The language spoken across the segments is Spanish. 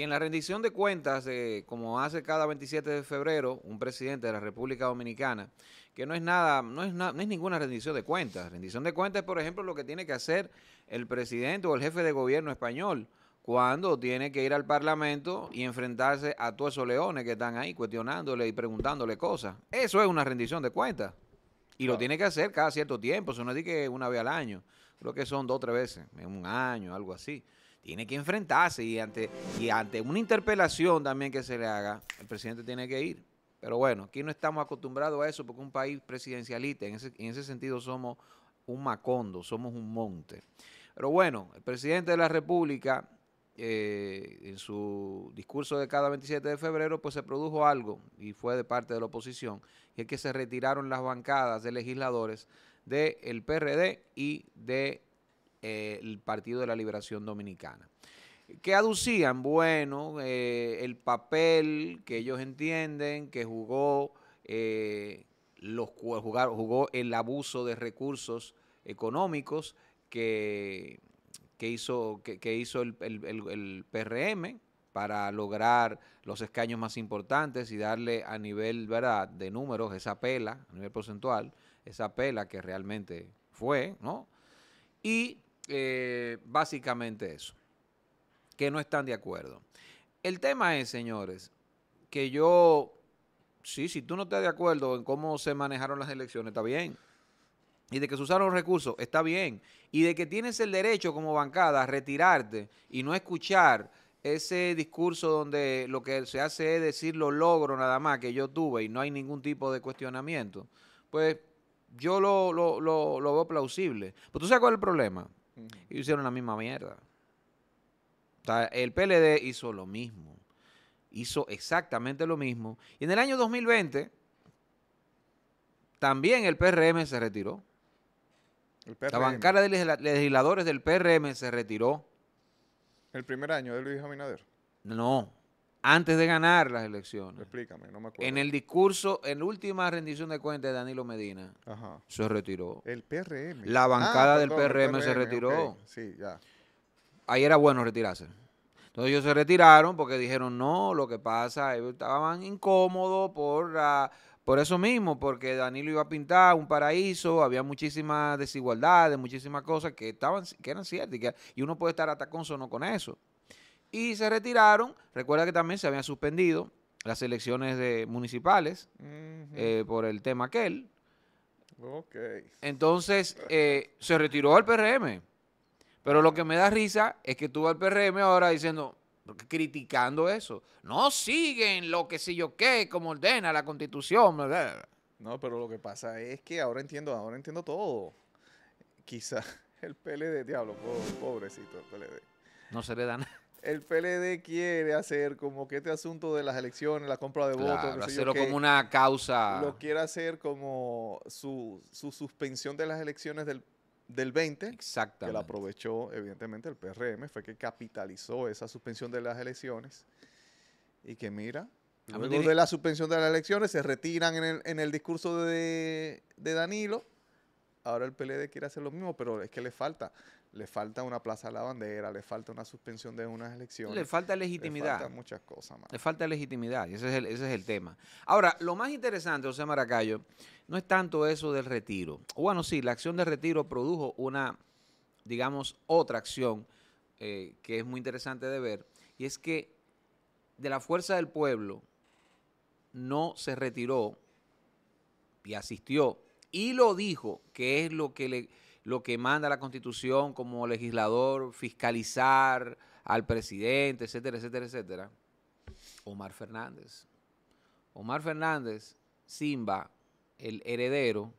Y en la rendición de cuentas, como hace cada 27 de febrero un presidente de la República Dominicana, que no es nada, no es, no es ninguna rendición de cuentas. Rendición de cuentas es, por ejemplo, lo que tiene que hacer el presidente o el jefe de gobierno español cuando tiene que ir al Parlamento y enfrentarse a todos esos leones que están ahí cuestionándole y preguntándole cosas. Eso es una rendición de cuentas. Y lo tiene que hacer cada cierto tiempo, eso no es que una vez al año, creo que son dos o tres veces, en un año, algo así tiene que enfrentarse y ante, y ante una interpelación también que se le haga, el presidente tiene que ir. Pero bueno, aquí no estamos acostumbrados a eso porque un país presidencialista, en ese, sentido somos un macondo, somos un monte. Pero bueno, el presidente de la República, eh, en su discurso de cada 27 de febrero, pues se produjo algo y fue de parte de la oposición, que es que se retiraron las bancadas de legisladores del PRD y de el Partido de la Liberación Dominicana. ¿Qué aducían? Bueno, eh, el papel que ellos entienden que jugó, eh, los, jugar, jugó el abuso de recursos económicos que, que hizo, que, hizo el, el, PRM para lograr los escaños más importantes y darle a nivel ¿verdad? de números esa pela, a nivel porcentual, esa pela que realmente fue, ¿no? Y eh, básicamente eso, que no están de acuerdo. El tema es, señores, que yo, sí, si tú no estás de acuerdo en cómo se manejaron las elecciones, está bien. Y de que se usaron recursos, está bien. Y de que tienes el derecho como bancada a retirarte y no escuchar ese discurso donde lo que se hace es decir lo logro nada más que yo tuve y no hay ningún tipo de cuestionamiento, pues yo lo, lo veo plausible. Pero pues, tú sabes cuál es el problema. Y hicieron la misma mierda. el PLD hizo lo mismo. Hizo exactamente lo mismo. Y en el año 2020, también el PRM se retiró. La bancada de legisladores del PRM se retiró. ¿El primer año de Luis Abinader? No, antes de ganar las elecciones. Explícame, no me acuerdo. En el discurso, en la última rendición de cuentas de Danilo Medina, se retiró. El PRM. La ah, bancada del PRM, se retiró. Sí, ya. Ahí era bueno retirarse. Entonces ellos se retiraron porque dijeron, no, lo que pasa, ellos estaban incómodos por, por eso mismo, porque Danilo iba a pintar un paraíso, había muchísimas desigualdades, muchísimas cosas que, estaban, que eran ciertas y, uno puede estar hasta no con eso y se retiraron. Recuerda que también se habían suspendido las elecciones de municipales eh, por el tema aquel. Ok. Entonces eh, se retiró al PRM. Pero lo que me da risa es que tuvo al PRM ahora diciendo, criticando eso. No siguen lo que si yo qué, como ordena la constitución. No, pero lo que pasa es que ahora entiendo, ahora entiendo todo. Quizás el PLD, diablo, pobrecito el PLD. No se le da nada el PLD quiere hacer como que este asunto de las elecciones, la compra de votos, hacerlo como una causa. Lo quiere hacer como su, suspensión de las elecciones del, del 20. Exactamente. Que la aprovechó, evidentemente, el PRM, fue que capitalizó esa suspensión de las elecciones. Y que mira, ah, luego de la suspensión de las elecciones se retiran en el, en el discurso de, de Danilo ahora el PLD quiere hacer lo mismo, pero es que le falta. Le falta una plaza a la bandera, le falta una suspensión de unas elecciones. Le falta legitimidad. Le falta muchas cosas, más. Le falta legitimidad, y ese es, el, ese es el tema. Ahora, lo más interesante, José Maracayo, no es tanto eso del retiro. Bueno, sí, la acción de retiro produjo una, digamos, otra acción eh, que es muy interesante de ver, y es que de la fuerza del pueblo no se retiró y asistió y lo dijo, que es lo que, le, lo que manda la Constitución como legislador, fiscalizar al presidente, etcétera, etcétera, etcétera, Omar Fernández. Omar Fernández, Simba, el heredero,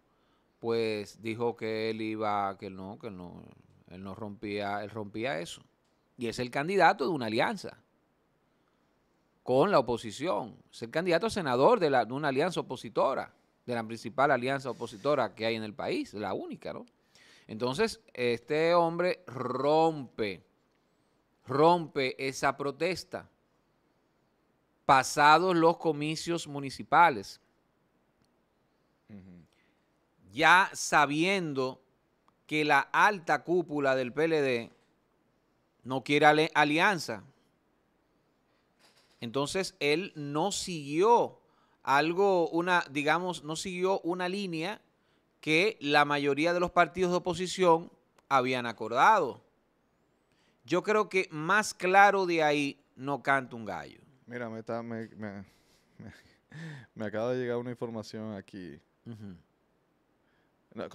pues dijo que él iba, que no, que no, él no rompía, él rompía eso. Y es el candidato de una alianza con la oposición. Es el candidato a senador de una alianza opositora de la principal alianza opositora que hay en el país, la única, ¿no? Entonces, este hombre rompe, rompe esa protesta pasados los comicios municipales. Ya sabiendo que la alta cúpula del PLD no quiere alianza. Entonces él no siguió algo, una, digamos, no siguió una línea que la mayoría de los partidos de oposición habían acordado. Yo creo que más claro de ahí no canta un gallo. Mira, me, está, me, me, me acaba de llegar una información aquí.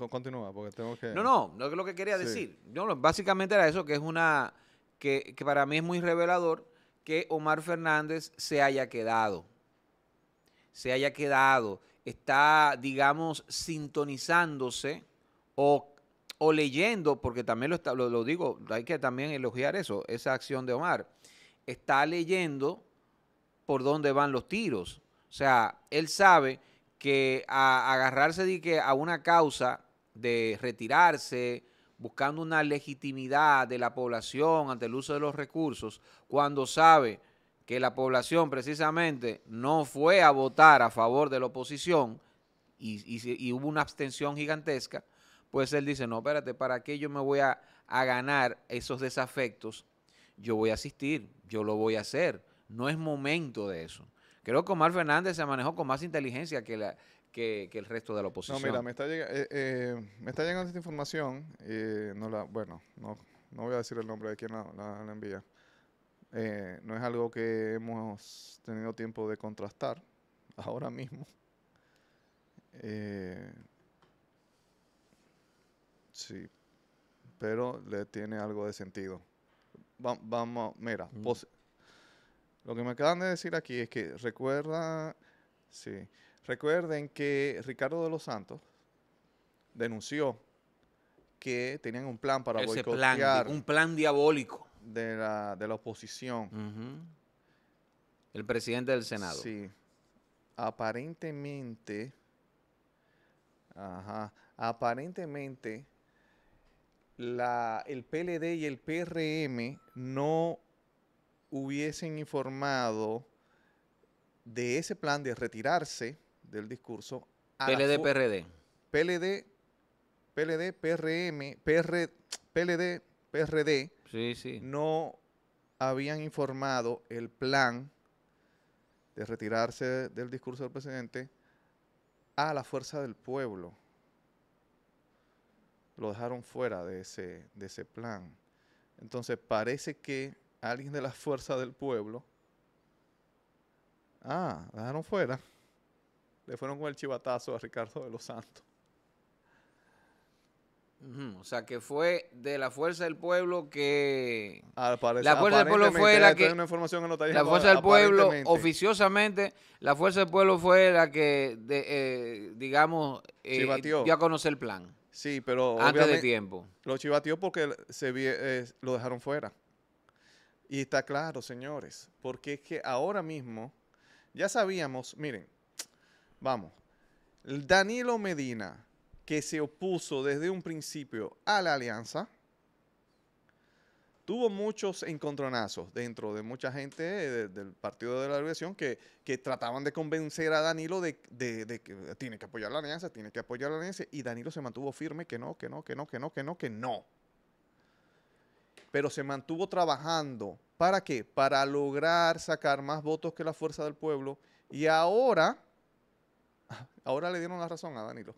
continúa, porque tengo que... No, no, no es lo que quería decir. No, básicamente era eso, que es una... Que, que para mí es muy revelador que Omar Fernández se haya quedado se haya quedado, está, digamos, sintonizándose o, leyendo, porque también lo, está, lo, digo, hay que también elogiar eso, esa acción de Omar, está leyendo por dónde van los tiros. O sea, él sabe que a agarrarse de a una causa de retirarse, buscando una legitimidad de la población ante el uso de los recursos, cuando sabe que la población precisamente no fue a votar a favor de la oposición y, y, hubo una abstención gigantesca, pues él dice, no, espérate, ¿para qué yo me voy a, ganar esos desafectos? Yo voy a asistir, yo lo voy a hacer. No es momento de eso. Creo que Omar Fernández se manejó con más inteligencia que, la, que, el resto de la oposición. No, mira, me está, llegando, eh, eh, me está llegando esta información. Eh, no la, bueno, no, no voy a decir el nombre de quien la envía. Eh, no es algo que hemos tenido tiempo de contrastar ahora mismo. Eh, sí, pero le tiene algo de sentido. vamos, mira, mm. lo que me acaban de decir aquí es que recuerda, sí, recuerden que Ricardo de los Santos denunció que tenían un plan para un plan diabólico de la, de la oposición. El presidente del Senado. Sí. Aparentemente, aparentemente, la, el PLD y el PRM no hubiesen informado de ese plan de retirarse del discurso. PLD-PRD. PLD, PLD, PRM, PR, PLD, PRD no habían informado el plan de retirarse del discurso del presidente a la fuerza del pueblo. Lo dejaron fuera de ese, de ese plan. Entonces parece que alguien de la fuerza del pueblo, ah, dejaron fuera. Le fueron con el chivatazo a Ricardo de los Santos. O sea, que fue de la Fuerza del Pueblo que... la Fuerza del Pueblo fue la que... la Fuerza del Pueblo, oficiosamente, la Fuerza del Pueblo fue la que, eh, digamos, eh, dio a conocer el plan. Sí, pero... Antes de tiempo. Lo chivateó porque se eh, lo dejaron fuera. Y está claro, señores, porque es que ahora mismo ya sabíamos, miren, vamos, Danilo Medina que se opuso desde un principio a la alianza, tuvo muchos encontronazos dentro de mucha gente eh, del partido de la liberación que, trataban de convencer a Danilo de, de, que tiene que apoyar la alianza, tiene que apoyar la alianza, y Danilo se mantuvo firme que no, que no, que no, que no, que no, que no. Pero se mantuvo trabajando. ¿Para qué? Para lograr sacar más votos que la fuerza del pueblo. Y ahora, ahora le dieron la razón a Danilo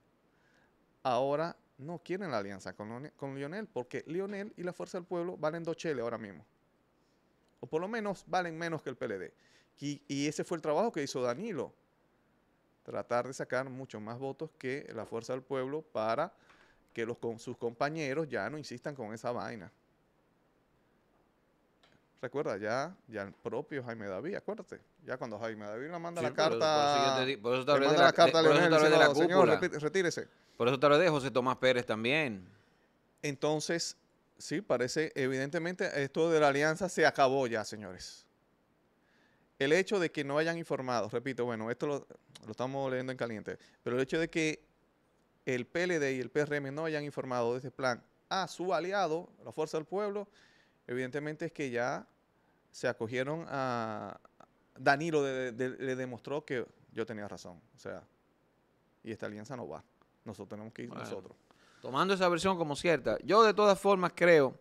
ahora no quieren la alianza con, Lionel, porque Lionel y la Fuerza del Pueblo valen dos cheles ahora mismo. O por lo menos valen menos que el PLD. Y, y, ese fue el trabajo que hizo Danilo. Tratar de sacar muchos más votos que la Fuerza del Pueblo para que los, con sus compañeros ya no insistan con esa vaina. Recuerda, ya, ya el propio Jaime David, acuérdate. Ya cuando Jaime David le manda la carta. Por, eso la, carta Señor, retírese. Por eso te lo dejo, José Tomás Pérez también. Entonces, sí, parece, evidentemente, esto de la alianza se acabó ya, señores. El hecho de que no hayan informado, repito, bueno, esto lo, estamos leyendo en caliente, pero el hecho de que el PLD y el PRM no hayan informado de este plan a su aliado, la Fuerza del Pueblo, evidentemente es que ya se acogieron a... Danilo le demostró que yo tenía razón, o sea, y esta alianza no va. Nosotros tenemos que ir nosotros. Tomando esa versión como cierta, yo de todas formas creo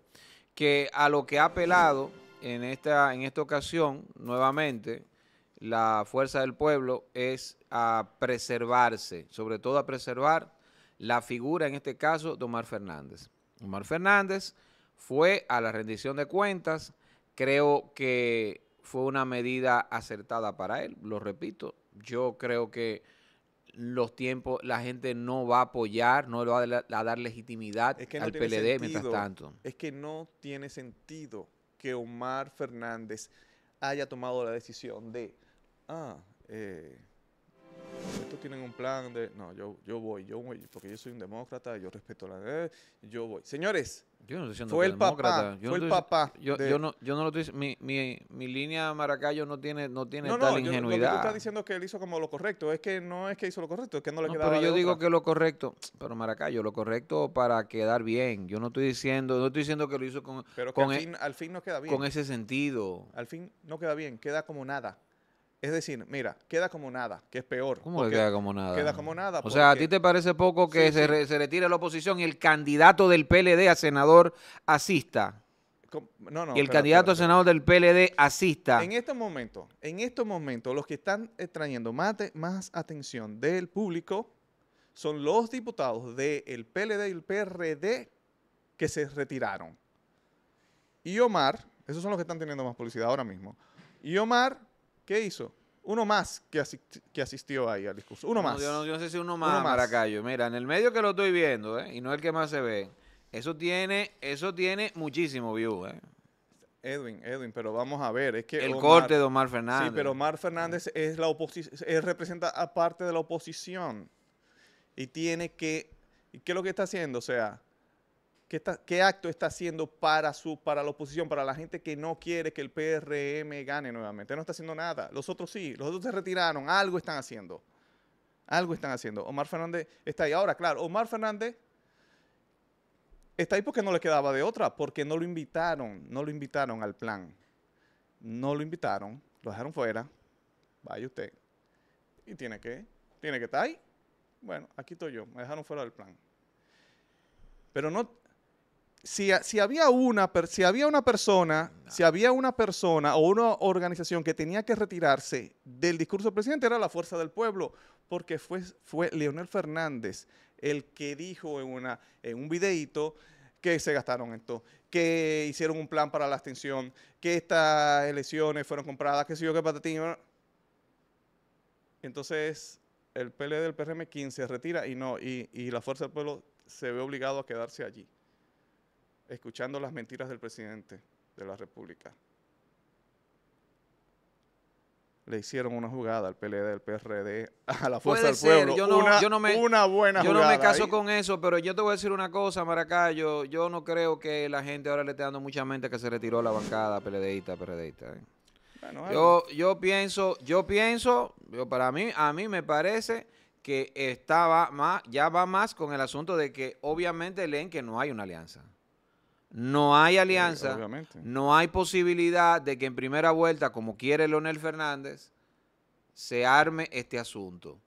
que a lo que ha apelado en esta, en esta ocasión, nuevamente, la fuerza del pueblo es a preservarse, sobre todo a preservar la figura, en este caso, de Omar Fernández. Omar Fernández fue a la rendición de cuentas, creo que fue una medida acertada para él, lo repito, yo creo que los tiempos, la gente no va a apoyar, no le va a, dar legitimidad al PLD mientras tanto. Es que no tiene sentido que Omar Fernández haya tomado la decisión de, ah, eh, estos tienen un plan de, no, yo, voy, yo voy, porque yo soy un demócrata, yo respeto la ley, yo voy. Señores, yo no estoy fue el demócrata. papá, fue el papá. Yo, no, yo no lo estoy, mi, mi, mi línea Maracayo no tiene, no tiene tal ingenuidad. Yo, diciendo que él hizo como lo correcto, es que no es que hizo lo correcto, es que no le quedaba Pero yo digo que lo correcto, pero Maracayo, lo correcto para quedar bien. Yo no estoy diciendo, no estoy diciendo que lo hizo con Con ese sentido. Al fin no queda bien, queda como nada. Es decir, mira, queda como nada, que es peor. ¿Cómo queda como nada? Queda como nada. O sea, ¿a ti te parece poco que se, retire la oposición y el candidato del PLD a senador asista? No, no. Y el candidato a senador del PLD asista. En estos momentos, en estos momentos, los que están extrayendo más, más atención del público son los diputados del PLD y el PRD que se retiraron. Y Omar, esos son los que están teniendo más publicidad ahora mismo. Y Omar ¿Qué hizo? Uno más que, asistió ahí al discurso. Uno más. Yo no, sé si uno más, Maracayo. Mira, en el medio que lo estoy viendo, eh, y no el que más se ve, eso tiene, eso tiene muchísimo view. Eh. Edwin, Edwin, pero vamos a ver, es que el corte de Omar Fernández. Sí, pero Omar Fernández es la oposición, representa a parte de la oposición y tiene que, ¿qué es lo que está haciendo? O sea, ¿Qué, acto está haciendo para, su, para la oposición, para la gente que no quiere que el PRM gane nuevamente? No está haciendo nada. Los otros sí, los otros se retiraron, algo están haciendo. Algo están haciendo. Omar Fernández está ahí. Ahora, claro, Omar Fernández está ahí porque no le quedaba de otra, porque no lo invitaron, no lo invitaron al plan. No lo invitaron, lo dejaron fuera. Vaya usted. Y tiene que, tiene que estar ahí. Bueno, aquí estoy yo, me dejaron fuera del plan. Pero no, si, había una, si había una persona, si había una persona o una organización que tenía que retirarse del discurso del presidente, era la fuerza del pueblo, porque fue, fue Leonel Fernández el que dijo en, una, en un videíto que se gastaron esto que hicieron un plan para la abstención, que estas elecciones fueron compradas, que sé yo, que patatín. Entonces, el PLD del PRM 15 se retira y no, y, y la fuerza del pueblo se ve obligado a quedarse allí escuchando las mentiras del presidente de la República. Le hicieron una jugada al PLD, al PRD, a la Fuerza del Pueblo. Yo no, una, yo no me, Yo no me caso con eso, pero yo te voy a decir una cosa, Maracayo. Yo no creo que la gente ahora le esté dando mucha mente que se retiró la bancada PLDista, PRDista. ¿eh? yo, yo pienso, yo pienso, yo para mí, a mí me parece que estaba más, ya va más con el asunto de que obviamente leen que no hay una alianza. No hay eh, alianza, no hay posibilidad de que en primera vuelta, como quiere Leonel Fernández, se arme este asunto.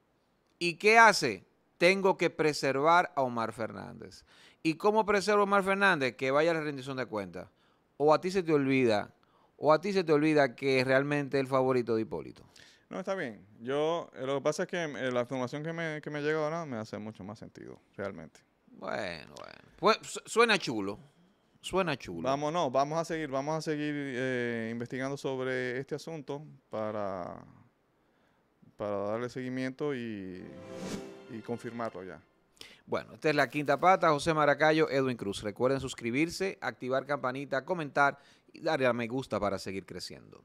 ¿Y qué hace? Tengo que preservar a Omar Fernández. ¿Y cómo preservo a Omar Fernández? Que vaya a la rendición de cuentas. O a ti se te olvida, o a ti se te olvida que es realmente el favorito de Hipólito. No, está bien. Yo, eh, lo que pasa es que eh, la información que me, que me llega ahora me hace mucho más sentido, realmente. Bueno, bueno. Pues suena chulo. Suena chulo. Vámonos, vamos a seguir, vamos a seguir eh, investigando sobre este asunto para, para darle seguimiento y, y confirmarlo ya. Bueno, esta es la quinta pata, José Maracayo, Edwin Cruz. Recuerden suscribirse, activar campanita, comentar y darle a me gusta para seguir creciendo.